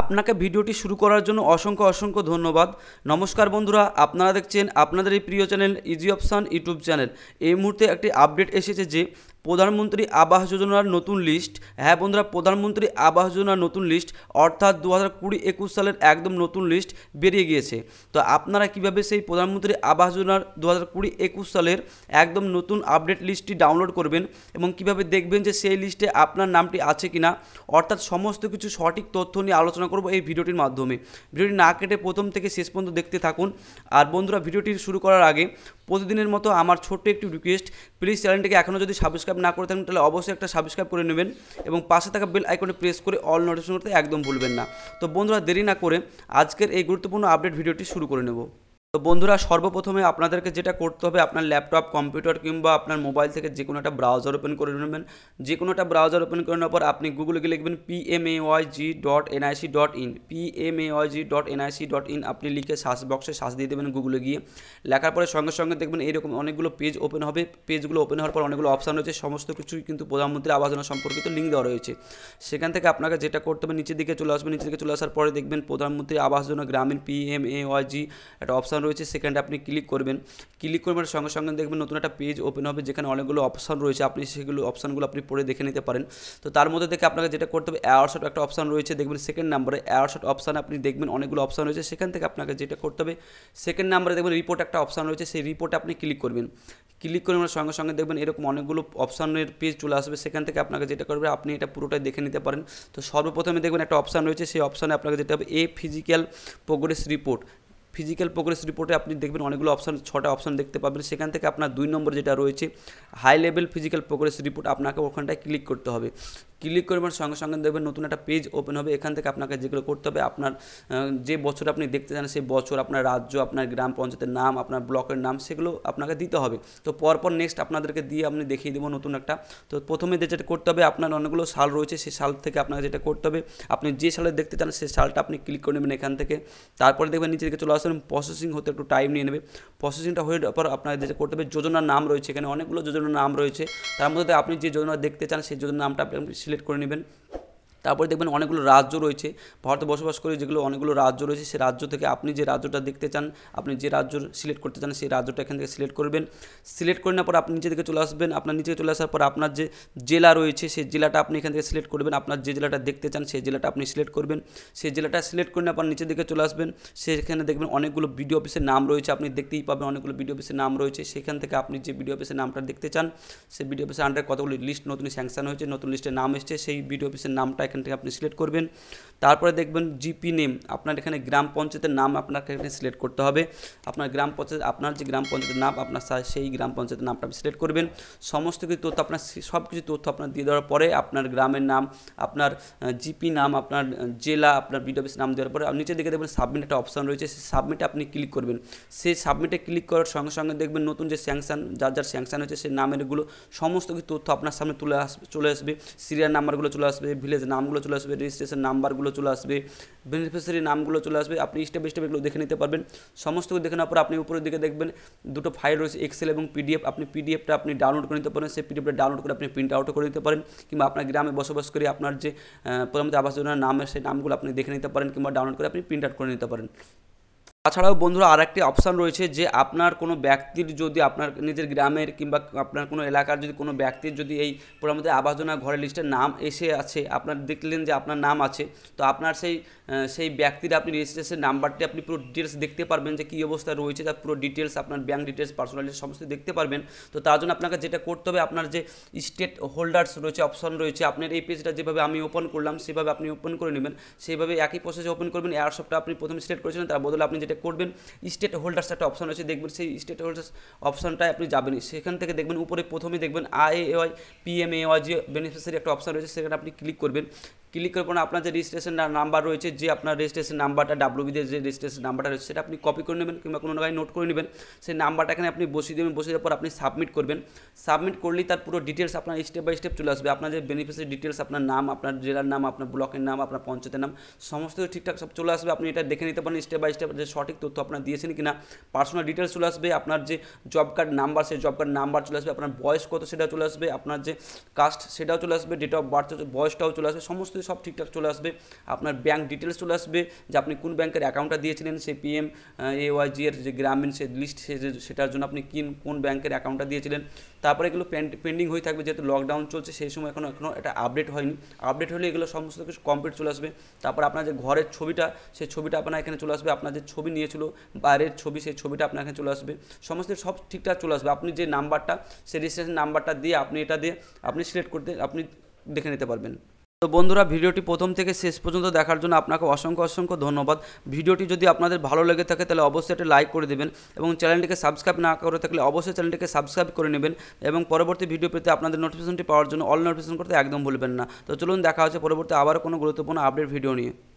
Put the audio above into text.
আপনাকে ভিডিওটি শুরু করার জন্য অসংখ্য অসংখ্য ধন্যবাদ নমস্কার বন্ধুরা আপনারা দেখছেন আপনাদের এই প্রিয় channel easy option YouTube channel এই মুহূর্তে একটি আপডেট এসেছে যে প্রধানমন্ত্রী আবাস যোজনার নতুন লিস্ট হ্যাঁ বন্ধুরা প্রধানমন্ত্রী আবাস যোজনার নতুন লিস্ট অর্থাৎ দু হাজার কুড়ি একুশ সালের একদম নতুন লিস্ট বেরিয়ে গিয়েছে তো আপনারা কিভাবে সেই প্রধানমন্ত্রী আবাস যোজনার দু হাজার কুড়ি একুশ সালের একদম নতুন আপডেট লিস্টটি ডাউনলোড করবেন এবং কিভাবে দেখবেন যে সেই লিস্টে আপনার নামটি আছে কিনা অর্থাৎ সমস্ত কিছু সঠিক তথ্য নিয়ে আলোচনা করব এই ভিডিওটির মাধ্যমে ভিডিওটি না কেটে প্রথম থেকে শেষ পর্যন্ত দেখতে থাকুন আর বন্ধুরা ভিডিওটি শুরু করার আগে প্রতিদিনের মতো আমার ছোট্ট একটি রিকোয়েস্ট প্লিজ চ্যানেলটিকে এখনও যদি সাবস্ক্রাইব না করে থাকেন তাহলে অবশ্যই একটা সাবস্ক্রাইব করে নেবেন এবং পাশে থাকা বেল আইকনে প্রেস করে অল নোটিফিকেশন করতে একদম ভুলবেন না তো বন্ধুরা দেরি না করে আজকের এই গুরুত্বপূর্ণ আপডেট ভিডিওটি শুরু করে নেব তো বন্ধুরা সর্বপ্রথমে আপনাদেরকে যেটা করতে হবে আপনার ল্যাপটপ কম্পিউটার কিংবা আপনার মোবাইল থেকে যে কোনো একটা ব্রাউজার ওপেন করে নেবেন যে কোনো একটা ব্রাউজার ওপেন করে নেওয়ার পর আপনি গুগলে গিয়ে লিখবেন P M A Y G dot NIC dot in P M A Y G dot NIC dot in আপনি লিখে সার্চ বক্সে সার্চ দিয়ে দেবেন গুগলে গিয়ে লেখার পরে সঙ্গে সঙ্গে দেখবেন এরকম অনেকগুলো পেজ ওপেন হবে পেজগুলো ওপেন হওয়ার পর অনেকগুলো অপশান রয়েছে সমস্ত কিছুই কিন্তু প্রধানমন্ত্রী আবাস যোজনা সম্পর্কিত লিঙ্ক দেওয়া রয়েছে সেখান থেকে আপনাকে যেটা করতে হবে নিচের দিকে চলে আসবে নিচের দিকে চলে আসার পরে দেখবেন প্রধানমন্ত্রী Awas Yojana Gramin P M A Y G একটা অপশান অপশান রয়েছে সেখানে আপনি ক্লিক করবেন ক্লিক করবেন সঙ্গে সঙ্গে দেখবেন নতুন একটা পেজ ওপেন হবে যেখানে অনেকগুলো অপশান রয়েছে আপনি সেগুলো অপশানগুলো আপনি পড়ে দেখে নিতে পারেন তো তার মধ্যে থেকে আপনাকে যেটা করতে হবে অ্যাওয়ারশট একটা অপশান রয়েছে দেখবেন সেকেন্ড নাম্বারে অ্যাওয়ারশট অপশান আপনি দেখবেন অনেকগুলো অপশান রয়েছে সেখান থেকে আপনাকে যেটা করতে হবে সেকেন্ড নাম্বারে দেখবেন রিপোর্ট একটা অপশান রয়েছে সেই রিপোর্টে আপনি ক্লিক করবেন ক্লিক করে আমরা সঙ্গে সঙ্গে দেখবেন এরকম অনেকগুলো অপশানের পেজ চলে আসবে সেখান থেকে আপনাকে যেটা করবে আপনি এটা পুরোটাই দেখে নিতে পারেন তো সর্বপ্রথমে দেখবেন একটা অপশান রয়েছে সেই অপশানে আপনাকে যেতে হবে A physical progress report physical progress রিপোর্টে আপনি দেখবেন অনেকগুলো অপশান ছটা অপশান দেখতে পাবেন সেখান থেকে আপনার দুই নম্বর যেটা রয়েছে high level physical progress report আপনাকে ওখানটায় ক্লিক করতে হবে ক্লিক করবেন মানে সঙ্গে সঙ্গে দেখবেন নতুন একটা পেজ ওপেন হবে এখান থেকে আপনাকে যেগুলো করতে হবে আপনার যে বছর আপনি দেখতে চান সেই বছর আপনার রাজ্য আপনার গ্রাম পঞ্চায়েতের নাম আপনার ব্লকের নাম সেগুলো আপনাকে দিতে হবে তো পরপর নেক্সট আপনাদেরকে দিয়ে আপনি দেখিয়ে দেবো নতুন একটা তো প্রথমে যেটা করতে হবে আপনার অনেকগুলো সাল রয়েছে সেই সাল থেকে আপনাকে যেটা করতে হবে আপনি যে সালে দেখতে চান সেই সালটা আপনি ক্লিক করে নেবেন এখান থেকে তারপরে দেখবেন নিচে দিকে চলে আসবেন এখন প্রসেসিং হতে একটু টাইম নিয়ে নেবে প্রসেসিংটা হয়ে পর আপনাদের করতে হবে যোজনার নাম রয়েছে এখানে অনেকগুলো যোজনার নাম রয়েছে তার মধ্যে আপনি যে যোজনা দেখতে চান সেই যোজনার নামটা আপনি সিলেক্ট করে নেবেন তারপরে দেখবেন অনেকগুলো রাজ্য রয়েছে ভারতে বসবাস করে যেগুলো অনেকগুলো রাজ্য রয়েছে সেই রাজ্য থেকে আপনি যে রাজ্যটা দেখতে চান আপনি যে রাজ্য সিলেক্ট করতে চান সেই রাজ্যটা এখান থেকে সিলেক্ট করবেন সিলেক্ট করে নেওয়ার পর আপনি নিচে থেকে চলে আসবেন আপনার নিচে চলে আসার পর আপনার যে জেলা রয়েছে সেই জেলাটা আপনি এখান থেকে সিলেক্ট করবেন আপনার যে জেলাটা দেখতে চান সেই জেলাটা আপনি সিলেক্ট করবেন সেই জেলাটা সিলেক্ট করে নেওয়ার পর নিচের দিকে চলে আসবেন সেখানে দেখবেন অনেকগুলো বিডিও অফিসের নাম রয়েছে আপনি দেখতেই পাবেন অনেকগুলো বিডিও অফিসের নাম রয়েছে সেখান থেকে আপনি যে বিডিও অফিসের নামটা দেখতে চান সেই বিডিও অফিসের আন্ডারে কতগুলো লিস্ট নতুন স্যাংশন হয়েছে নতুন লিস্টে নাম এসছে সেই বিডিও অফিসের নামটা এখান থেকে আপনি সিলেক্ট করবেন তারপরে দেখবেন জিপি নেম আপনার এখানে গ্রাম পঞ্চায়েতের নাম আপনাকে এখানে সিলেক্ট করতে হবে আপনার গ্রাম পঞ্চায়েত আপনার যে গ্রাম পঞ্চায়েতের নাম আপনার সেই গ্রাম পঞ্চায়েতের নামটা আপনি সিলেক্ট করবেন সমস্ত কিছু তথ্য আপনার সব কিছু তথ্য আপনার দিয়ে দেওয়ার পরে আপনার গ্রামের নাম আপনার জিপি নাম আপনার জেলা আপনার বিড অফিস নাম দেওয়ার পরে নিচে দেখে দেখবেন সাবমিট একটা অপশান রয়েছে সেই সাবমিটে আপনি ক্লিক করবেন সেই সাবমিটে ক্লিক করার সঙ্গে সঙ্গে দেখবেন নতুন যে স্যাংশন যার যার স্যাংশন হয়েছে সেই নামেরগুলো সমস্ত কিছু তথ্য আপনার সামনে তুলে আস চলে আসবে সিরিয়াল নাম্বারগুলো চলে আসবে ভিলেজ নাম নামগুলো চলে আসবে রেজিস্ট্রেশন নাম্বারগুলো চলে আসবে বেনিফিসিয়ারি নামগুলো চলে আসবে আপনি স্টেপ স্টেপ এগুলো দেখে নিতে পারবেন সমস্ত কিছু দেখে নেওয়ার পর আপনি উপরের দিকে দেখবেন দুটো ফাইল রয়েছে এক্সেল এবং পিডিএফ আপনি পিডিএফটা আপনি ডাউনলোড করে নিতে পারেন সেই পিডিএফটা ডাউনলোড করে আপনি প্রিন্ট আউট করে নিতে পারেন কিংবা আপনার গ্রামে বসবাস করে আপনার যে প্রধানমন্ত্রী আবাস যোজনার নামের সেই নামগুলো আপনি দেখে নিতে পারেন কিংবা ডাউনলোড করে আপনি প্রিন্ট আউট করে নিতে পারেন তাছাড়াও বন্ধুরা আর একটি অপশান রয়েছে যে আপনার কোনো ব্যক্তির যদি আপনার নিজের গ্রামের কিংবা আপনার কোনো এলাকার যদি কোনো ব্যক্তির যদি এই প্রধানমন্ত্রী আবাস যোজনা ঘরের লিস্টে নাম এসে আছে আপনার দেখলেন যে আপনার নাম আছে তো আপনার সেই সেই ব্যক্তির আপনি রেজিস্ট্রেশন নাম্বারটি আপনি পুরো ডিটেলস দেখতে পারবেন যে কী অবস্থা রয়েছে তার পুরো ডিটেলস আপনার ব্যাঙ্ক ডিটেলস পার্সোনালিটি সমস্ত দেখতে পারবেন তো তার জন্য আপনাকে যেটা করতে হবে আপনার যে স্টেট হোল্ডার্স রয়েছে অপশন রয়েছে আপনার এই পেজটা যেভাবে আমি ওপেন করলাম সেভাবে আপনি ওপেন করে নেবেন সেইভাবে একই প্রসেসে ওপেন করবেন এয়ারশপটা আপনি প্রথমে সিলেক্ট করেছিলেন তার বদলে আপনি এটা করবেন স্টেট হোল্ডার্স একটা অপশন আছে দেখবেন সেই স্টেট হোল্ডার্স অপশনটায় আপনি যাবেন সেখান থেকে দেখবেন উপরে প্রথমে দেখবেন I A Y P M A Y যে বেনিফিশিয়ারি একটা অপশন রয়েছে সেখানে আপনি ক্লিক করবেন ক্লিক করার পর আপনার যে রেজিস্ট্রেশন নাম্বার রয়েছে যে আপনার রেজিস্ট্রেশন নাম্বারটা ডাব্লুবিদের যে রেজিস্ট্রেশন নাম্বারটা রয়েছে সেটা আপনি কপি করে নেবেন কিংবা কোনো জায়গায় নোট করে নেবেন সেই নাম্বারটা এখানে আপনি বসিয়ে দেবেন বসিয়ে দেওয়ার পর আপনি সাবমিট করবেন সাবমিট করলেই তার পুরো ডিটেলস আপনার স্টেপ বাই স্টেপ চলে আসবে আপনার যে বেনিফিসের ডিটেলস আপনার নাম আপনার জেলার নাম আপনার ব্লকের নাম আপনার পঞ্চায়েতের নাম সমস্ত ঠিকঠাক সব চলে আসবে আপনি এটা দেখে নিতে পারেন স্টেপ বাই স্টেপ যে সঠিক তথ্য আপনার দিয়েছেন কিনা পার্সোনাল ডিটেলস চলে আসবে আপনার যে জব কার্ড নাম্বার সেই জব কার্ড নাম্বার চলে আসবে আপনার বয়স কত সেটা চলে আসবে আপনার যে কাস্ট সেটাও চলে আসবে ডেট অফ বার্থ বয়সটাও চলে আসবে সমস্ত কিন্তু সব ঠিকঠাক চলে আসবে আপনার ব্যাঙ্ক ডিটেলস চলে আসবে যে আপনি কোন ব্যাংকের অ্যাকাউন্টটা দিয়েছিলেন সে পি পিএম এওয়াইজি এর যে গ্রামীণ সে লিস্ট সেটার জন্য আপনি কিন কোন ব্যাংকের অ্যাকাউন্টটা দিয়েছিলেন তারপরে এগুলো পেন্ডিং হয়ে থাকবে যেহেতু লকডাউন চলছে সেই সময় এখনও এখনও এটা আপডেট হয়নি আপডেট হলে এগুলো সমস্ত কিছু কমপ্লিট চলে আসবে তারপর আপনার যে ঘরের ছবিটা সেই ছবিটা আপনার এখানে চলে আসবে আপনার যে ছবি নিয়েছিল বাইরের ছবি সেই ছবিটা আপনার এখানে চলে আসবে সমস্ত সব ঠিকঠাক চলে আসবে আপনি যে নাম্বারটা সে রেজিস্ট্রেশন নাম্বারটা দিয়ে আপনি এটা দিয়ে আপনি সিলেক্ট করতে আপনি দেখে নিতে পারবেন তো বন্ধুরা ভিডিওটি প্রথম থেকে শেষ পর্যন্ত দেখার জন্য আপনাকে অসংখ্য অসংখ্য ধন্যবাদ ভিডিওটি যদি আপনাদের ভালো লেগে থাকে তাহলে অবশ্যই এটা লাইক করে দেবেন এবং চ্যানেলটিকে সাবস্ক্রাইব না করে থাকলে অবশ্যই চ্যানেলটিকে সাবস্ক্রাইব করে নেবেন এবং পরবর্তী ভিডিও পেতে আপনাদের নোটিফিকেশনটি পাওয়ার জন্য অল নোটিফিকেশন করতে একদম ভুলবেন না তো চলুন দেখা হচ্ছে পরবর্তী আবার কোনো গুরুত্বপূর্ণ আপডেট ভিডিও নিয়ে